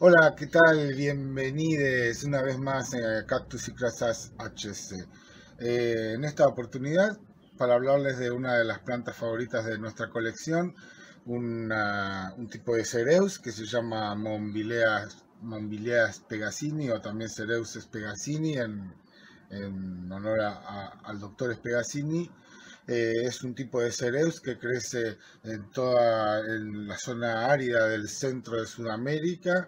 Hola, ¿qué tal? Bienvenidos una vez más a Cactus y Crasas HC. Eh, en esta oportunidad, para hablarles de una de las plantas favoritas de nuestra colección, un tipo de cereus que se llama Mombileas, Mombileas pegasini o también Cereus pegasini en, honor al doctor Pegasini. Eh, es un tipo de cereus que crece en toda la zona árida del centro de Sudamérica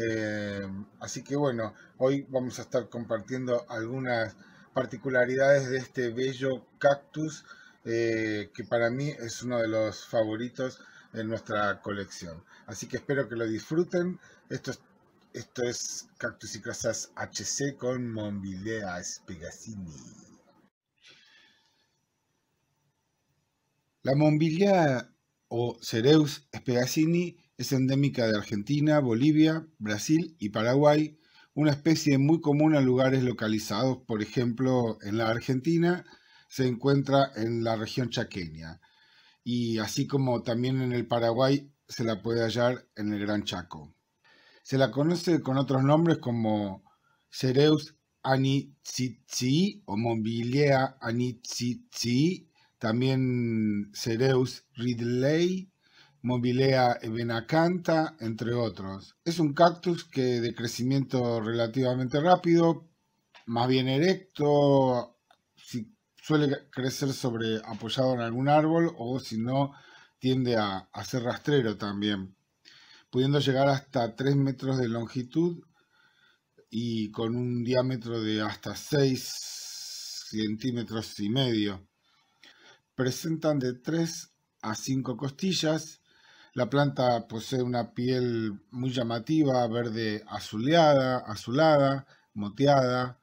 eh, así que bueno, hoy vamos a estar compartiendo algunas particularidades de este bello cactus eh, que para mí es uno de los favoritos en nuestra colección. Así que espero que lo disfruten. Esto es, Cactus y Casas HC con Monvilea spegacini. La Monvilea o Cereus spegacini. Es endémica de Argentina, Bolivia, Brasil y Paraguay, una especie muy común en lugares localizados, por ejemplo, en la Argentina se encuentra en la región chaqueña y así como también en el Paraguay se la puede hallar en el Gran Chaco. Se la conoce con otros nombres como Cereus Anitsitsi o Mobilea Anitsitsi, también Cereus ridley Mobilea venacanta, eh, entre otros. Es un cactus que de crecimiento relativamente rápido, más bien erecto, si suele crecer sobre apoyado en algún árbol o si no tiende a, a ser rastrero también, pudiendo llegar hasta 3 metros de longitud y con un diámetro de hasta 6 centímetros y medio. Presentan de 3 a 5 costillas la planta posee una piel muy llamativa, verde azuleada, azulada, moteada.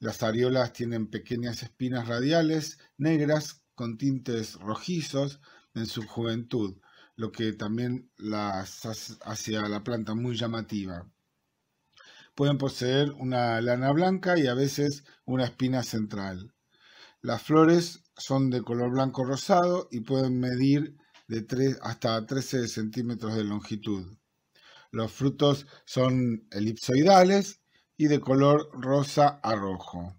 Las areolas tienen pequeñas espinas radiales negras con tintes rojizos en su juventud, lo que también las hace a la planta muy llamativa. Pueden poseer una lana blanca y a veces una espina central. Las flores son de color blanco rosado y pueden medir de 3 hasta 13 centímetros de longitud. Los frutos son elipsoidales y de color rosa a rojo.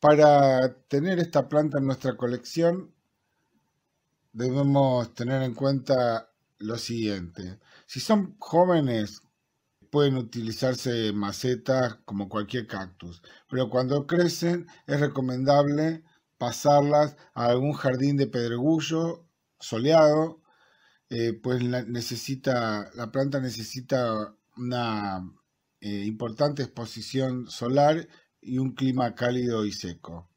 Para tener esta planta en nuestra colección debemos tener en cuenta lo siguiente. Si son jóvenes pueden utilizarse macetas como cualquier cactus, pero cuando crecen es recomendable pasarlas a algún jardín de pedregullo soleado, eh, pues la, necesita, la planta necesita una eh, importante exposición solar y un clima cálido y seco.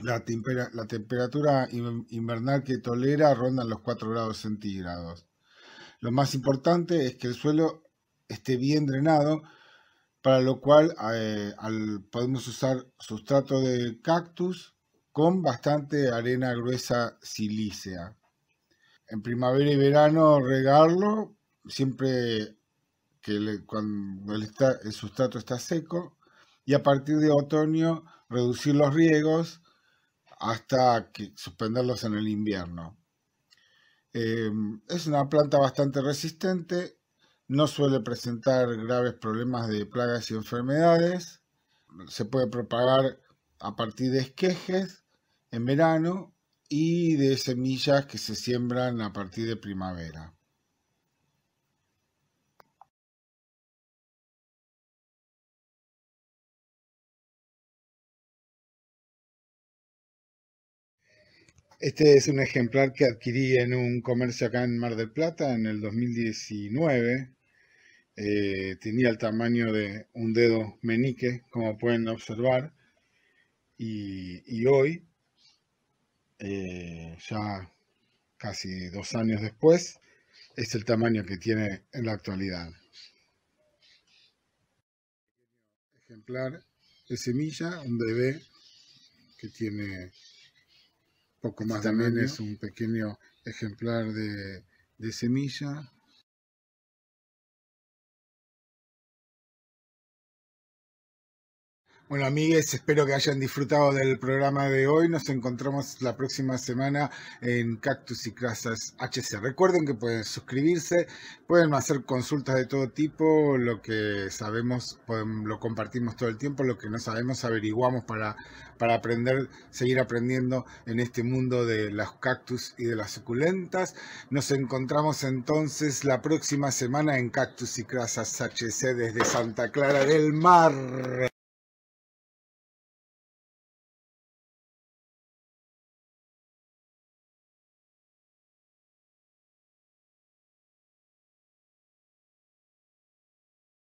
La, temperatura invernal que tolera ronda los 4 grados centígrados. Lo más importante es que el suelo esté bien drenado, para lo cual eh, podemos usar sustrato de cactus, con bastante arena gruesa silícea. En primavera y verano regarlo, siempre que cuando el, sustrato está seco, y a partir de otoño reducir los riegos hasta que suspenderlos en el invierno. Em, es una planta bastante resistente, no suele presentar graves problemas de plagas y enfermedades, se puede propagar a partir de esquejes en verano y de semillas que se siembran a partir de primavera. Este es un ejemplar que adquirí en un comercio acá en Mar del Plata en el 2019. Eh, tenía el tamaño de un dedo menique, como pueden observar. y hoy eh, ya casi dos años después, es el tamaño que tiene en la actualidad. Ejemplar de semilla, un bebé que tiene poco este más de menos es un pequeño ejemplar de, de semilla Bueno, amigues, espero que hayan disfrutado del programa de hoy. Nos encontramos la próxima semana en Cactus y Crasas HC. Recuerden que pueden suscribirse, pueden hacer consultas de todo tipo. Lo que sabemos lo compartimos todo el tiempo. Lo que no sabemos averiguamos para, para aprender, seguir aprendiendo en este mundo de las cactus y de las suculentas. Nos encontramos entonces la próxima semana en Cactus y Crasas HC desde Santa Clara del Mar.